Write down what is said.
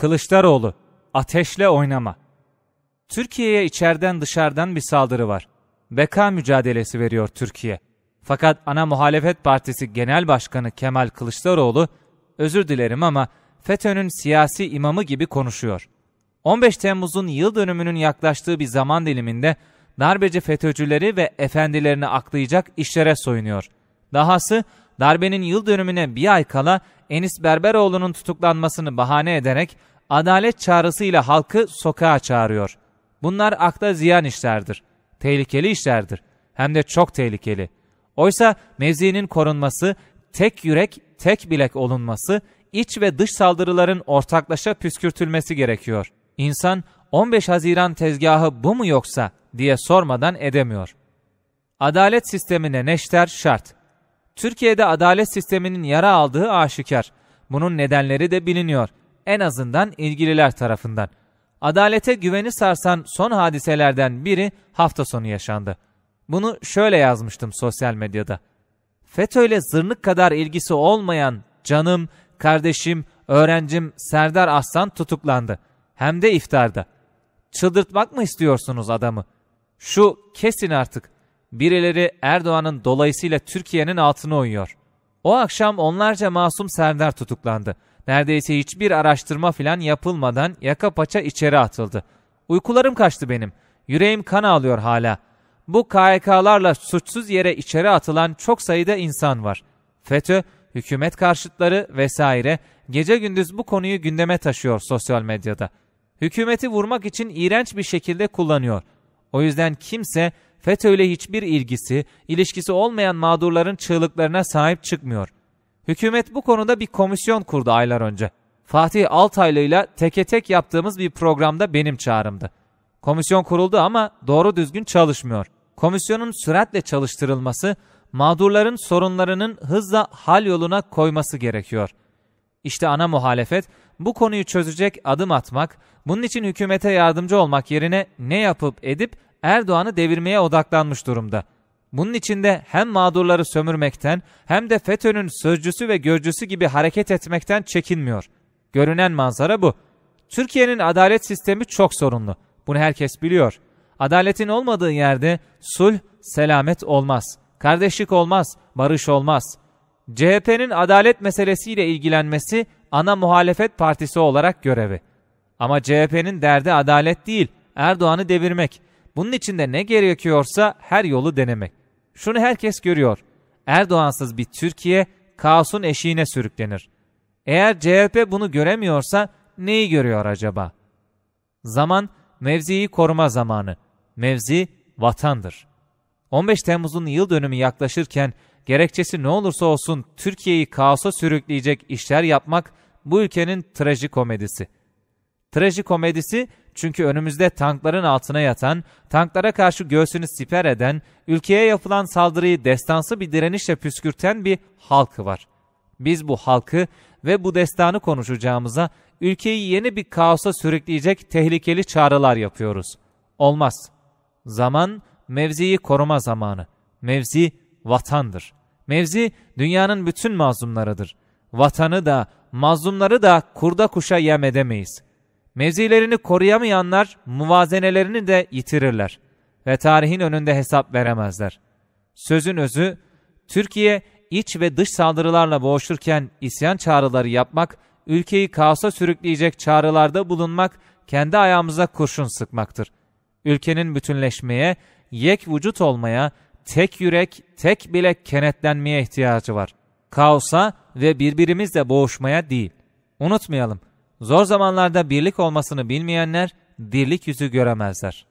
Kılıçdaroğlu, ateşle oynama. Türkiye'ye içeriden dışarıdan bir saldırı var. Beka mücadelesi veriyor Türkiye. Fakat ana muhalefet partisi genel başkanı Kemal Kılıçdaroğlu, özür dilerim ama FETÖ'nün siyasi imamı gibi konuşuyor. 15 Temmuz'un yıl dönümünün yaklaştığı bir zaman diliminde darbeci FETÖ'cüleri ve efendilerini aklayacak işlere soyunuyor. Dahası darbenin yıl dönümüne bir ay kala Enis Berberoğlu'nun tutuklanmasını bahane ederek adalet çağrısıyla halkı sokağa çağırıyor. Bunlar akla ziyan işlerdir. Tehlikeli işlerdir. Hem de çok tehlikeli. Oysa mevzinin korunması, tek yürek, tek bilek olunması, iç ve dış saldırıların ortaklaşa püskürtülmesi gerekiyor. İnsan 15 Haziran tezgahı bu mu yoksa diye sormadan edemiyor. Adalet sistemine neşter şart. Türkiye'de adalet sisteminin yara aldığı aşikar. Bunun nedenleri de biliniyor. En azından ilgililer tarafından. Adalete güveni sarsan son hadiselerden biri hafta sonu yaşandı. Bunu şöyle yazmıştım sosyal medyada. FETÖ ile zırnık kadar ilgisi olmayan canım, kardeşim, öğrencim Serdar Aslan tutuklandı. Hem de iftarda. Çıldırtmak mı istiyorsunuz adamı? Şu kesin artık birileri Erdoğan'ın dolayısıyla Türkiye'nin altını uyuyor. O akşam onlarca masum serdar tutuklandı. Neredeyse hiçbir araştırma filan yapılmadan yaka paça içeri atıldı. Uykularım kaçtı benim. Yüreğim kan ağlıyor hala. Bu KHK'larla suçsuz yere içeri atılan çok sayıda insan var. FETÖ, hükümet karşıtları vesaire gece gündüz bu konuyu gündeme taşıyor sosyal medyada. Hükümeti vurmak için iğrenç bir şekilde kullanıyor. O yüzden kimse FETÖ'yle hiçbir ilgisi, ilişkisi olmayan mağdurların çığlıklarına sahip çıkmıyor. Hükümet bu konuda bir komisyon kurdu aylar önce. Fatih Altaylı ile teke tek yaptığımız bir programda benim çağrımdı. Komisyon kuruldu ama doğru düzgün çalışmıyor. Komisyonun süratle çalıştırılması, mağdurların sorunlarının hızla hal yoluna koyması gerekiyor. İşte ana muhalefet bu konuyu çözecek adım atmak, bunun için hükümete yardımcı olmak yerine ne yapıp edip Erdoğan'ı devirmeye odaklanmış durumda. Bunun içinde hem mağdurları sömürmekten hem de FETÖ'nün sözcüsü ve görcüsü gibi hareket etmekten çekinmiyor. Görünen manzara bu. Türkiye'nin adalet sistemi çok sorunlu. Bunu herkes biliyor. Adaletin olmadığı yerde sulh, selamet olmaz. Kardeşlik olmaz, barış olmaz. CHP'nin adalet meselesiyle ilgilenmesi ana muhalefet partisi olarak görevi. Ama CHP'nin derdi adalet değil, Erdoğan'ı devirmek bunun içinde de ne gerekiyorsa her yolu denemek. Şunu herkes görüyor. Erdoğansız bir Türkiye kaosun eşiğine sürüklenir. Eğer CHP bunu göremiyorsa neyi görüyor acaba? Zaman mevziyi koruma zamanı. Mevzi vatandır. 15 Temmuz'un yıl dönümü yaklaşırken gerekçesi ne olursa olsun Türkiye'yi kaosa sürükleyecek işler yapmak bu ülkenin trajikomedisi. Trajikomedisi çünkü önümüzde tankların altına yatan, tanklara karşı göğsünü siper eden, ülkeye yapılan saldırıyı destansı bir direnişle püskürten bir halkı var. Biz bu halkı ve bu destanı konuşacağımıza ülkeyi yeni bir kaosa sürükleyecek tehlikeli çağrılar yapıyoruz. Olmaz. Zaman mevziyi koruma zamanı. Mevzi vatandır. Mevzi dünyanın bütün mazlumlarıdır. Vatanı da mazlumları da kurda kuşa yem edemeyiz.'' Mevzilerini koruyamayanlar muvazenelerini de yitirirler ve tarihin önünde hesap veremezler. Sözün özü, Türkiye iç ve dış saldırılarla boğuşurken isyan çağrıları yapmak, ülkeyi kaosa sürükleyecek çağrılarda bulunmak, kendi ayağımıza kurşun sıkmaktır. Ülkenin bütünleşmeye, yek vücut olmaya, tek yürek, tek bilek kenetlenmeye ihtiyacı var. Kaosa ve birbirimizle boğuşmaya değil. Unutmayalım, Zor zamanlarda birlik olmasını bilmeyenler dirlik yüzü göremezler.